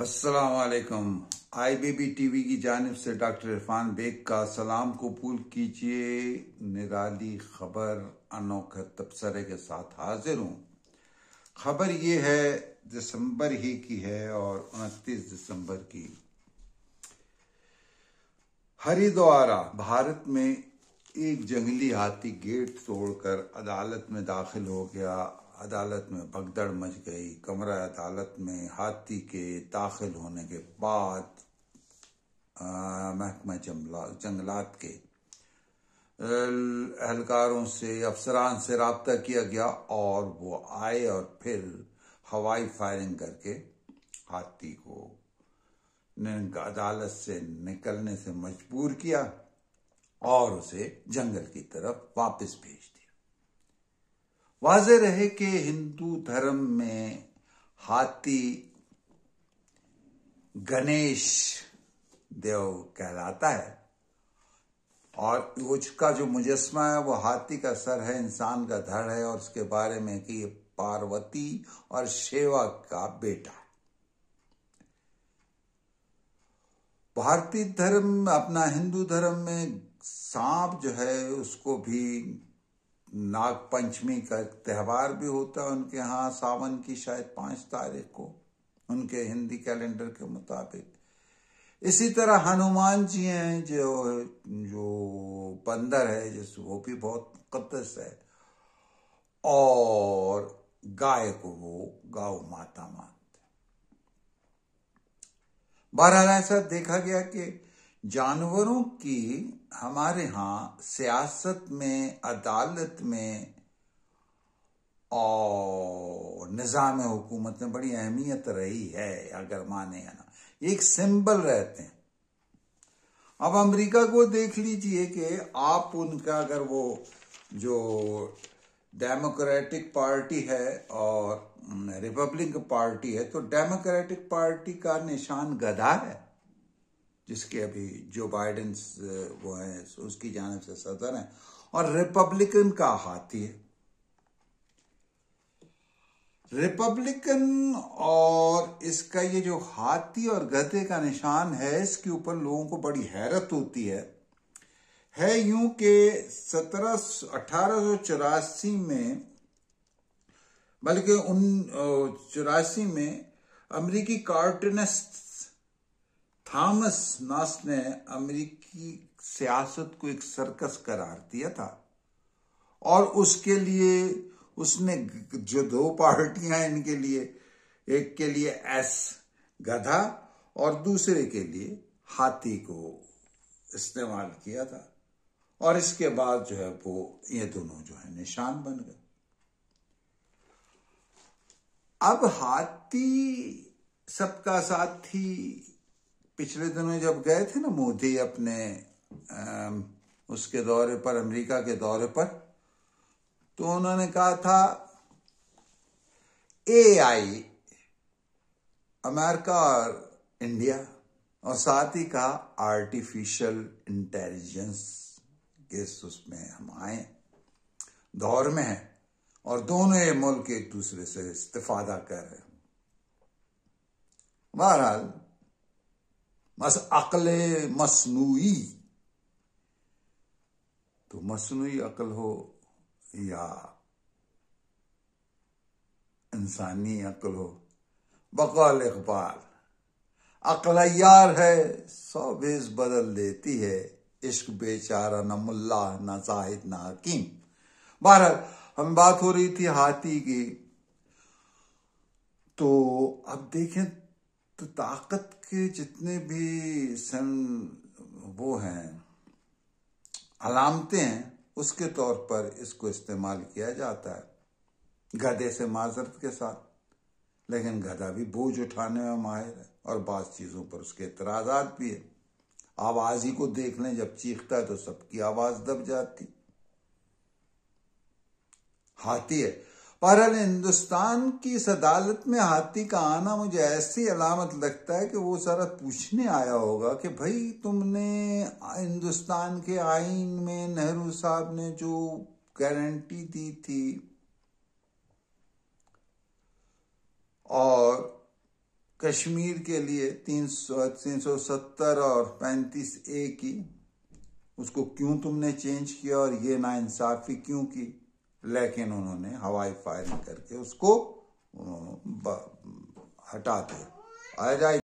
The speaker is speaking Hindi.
असलकम टी वी की जानब से डॉक्टर इरफान बेग का सलाम कबूल कीजिए निराली खबर अनोखे तबसरे के साथ हाजिर हूँ खबर ये है दिसंबर ही की है और उनतीस दिसंबर की हरिद्वारा भारत में एक जंगली हाथी गेट तोड़कर अदालत में दाखिल हो गया अदालत में भगदड़ मच गई कमरा अदालत में हाथी के दाखिल होने के बाद महकमा जंगलात के एहलकारों से अफसरान से रबता किया गया और वो आए और फिर हवाई फायरिंग करके हाथी को अदालत से निकलने से मजबूर किया और उसे जंगल की तरफ वापस भेज वाजह रहे कि हिंदू धर्म में हाथी गणेश देव कहलाता है और उसका जो मुजस्मा है वो हाथी का सर है इंसान का धड़ है और उसके बारे में कि ये पार्वती और शेवा का बेटा है भारतीय धर्म अपना हिंदू धर्म में सांप जो है उसको भी नागपंचमी का एक त्यौहार भी होता है उनके यहाँ सावन की शायद पांच तारीख को उनके हिंदी कैलेंडर के मुताबिक इसी तरह हनुमान जी हैं जो जो बंदर है जिस वो भी बहुत मुकदस है और गाय को वो गौ माता मानते बहरहाल ऐसा देखा गया कि जानवरों की हमारे यहाँ सियासत में अदालत में और निज़ाम हुकूमत में बड़ी अहमियत रही है अगर माने या ना एक सिंबल रहते हैं अब अमेरिका को देख लीजिए कि आप उनका अगर वो जो डेमोक्रेटिक पार्टी है और रिपब्लिक पार्टी है तो डेमोक्रेटिक पार्टी का निशान गधा है जिसके अभी जो बाइडन वो हैं उसकी जानब से सदर हैं और रिपब्लिकन का हाथी है रिपब्लिकन और इसका ये जो हाथी और गधे का निशान है इसके ऊपर लोगों को बड़ी हैरत होती है है यूं कि सत्रह अठारह में बल्कि उन चौरासी में अमेरिकी कार्टूनिस्ट थॉमस नास ने अमेरिकी सियासत को एक सर्कस करार दिया था और उसके लिए उसने जो दो पार्टियां हैं इनके लिए एक के लिए एस गधा और दूसरे के लिए हाथी को इस्तेमाल किया था और इसके बाद जो है वो ये दोनों जो है निशान बन गए अब हाथी सबका साथी पिछले दिनों जब गए थे ना मोदी अपने उसके दौरे पर अमेरिका के दौरे पर तो उन्होंने कहा था ए आई अमेरिका और इंडिया और साथ ही कहा आर्टिफिशियल इंटेलिजेंस के उसमें हम आए दौर में है और दोनों ये मुल्क एक दूसरे से इस्तेफादा कर रहे हैं बहरहाल मस अकल मसनूई तो मसनू अकल हो या इंसानी अकल हो बकौल इकबाल यार है सौ बेस बदल देती है इश्क बेचारा न मुल्ला न साहिद ना हकीम भारत हम बात हो रही थी हाथी की तो अब देखें तो ताकत के जितने भी सन वो हैं अलामते हैं उसके तौर पर इसको इस्तेमाल किया जाता है गधे से माजरत के साथ लेकिन गधा भी बोझ उठाने में माहिर है और बाज़ चीज़ों पर उसके इतराजात भी है आवाज़ ही को देख लें जब चीखता है तो सबकी आवाज़ दब जाती हाथी है पर हिंदुस्तान की इस अदालत में हाथी का आना मुझे ऐसी अलामत लगता है कि वो सारा पूछने आया होगा कि भाई तुमने हिंदुस्तान के आइन में नेहरू साहब ने जो गारंटी दी थी और कश्मीर के लिए तीन सौ तीन सौ सत्तर और पैंतीस ए की उसको क्यों तुमने चेंज किया और ये नाइंसाफ़ी क्यों की लेकिन उन्होंने हवाई फायरिंग करके उसको हटा दिया आजाई